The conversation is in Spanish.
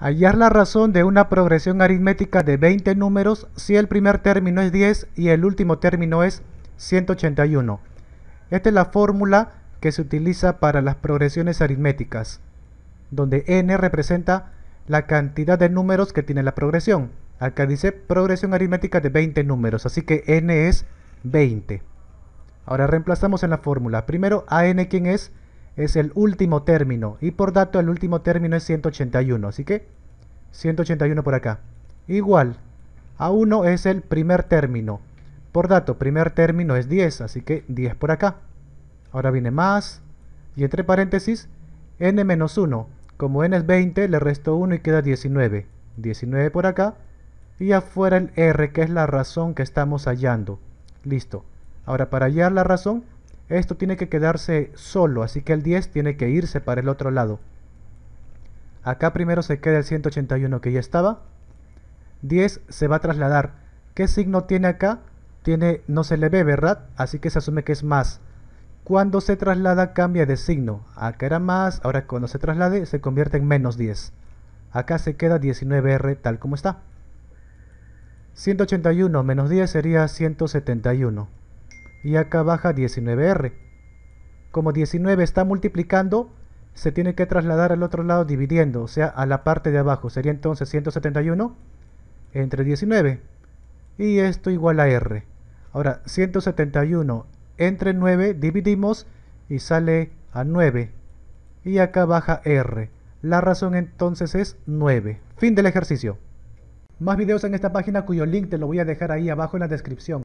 Hallar la razón de una progresión aritmética de 20 números si el primer término es 10 y el último término es 181. Esta es la fórmula que se utiliza para las progresiones aritméticas, donde n representa la cantidad de números que tiene la progresión. Acá dice progresión aritmética de 20 números, así que n es 20. Ahora reemplazamos en la fórmula. Primero, a n, ¿quién es? es el último término. Y por dato el último término es 181. Así que 181 por acá. Igual a 1 es el primer término. Por dato, primer término es 10. Así que 10 por acá. Ahora viene más. Y entre paréntesis, n-1. menos Como n es 20, le resto 1 y queda 19. 19 por acá. Y afuera el r, que es la razón que estamos hallando. Listo. Ahora para hallar la razón esto tiene que quedarse solo, así que el 10 tiene que irse para el otro lado. Acá primero se queda el 181 que ya estaba. 10 se va a trasladar. ¿Qué signo tiene acá? Tiene, no se le ve, ¿verdad? Así que se asume que es más. Cuando se traslada cambia de signo. Acá era más, ahora cuando se traslade se convierte en menos 10. Acá se queda 19R tal como está. 181 menos 10 sería 171 y acá baja 19R. Como 19 está multiplicando, se tiene que trasladar al otro lado dividiendo, o sea, a la parte de abajo. Sería entonces 171 entre 19. Y esto igual a R. Ahora, 171 entre 9 dividimos y sale a 9. Y acá baja R. La razón entonces es 9. Fin del ejercicio. Más videos en esta página cuyo link te lo voy a dejar ahí abajo en la descripción.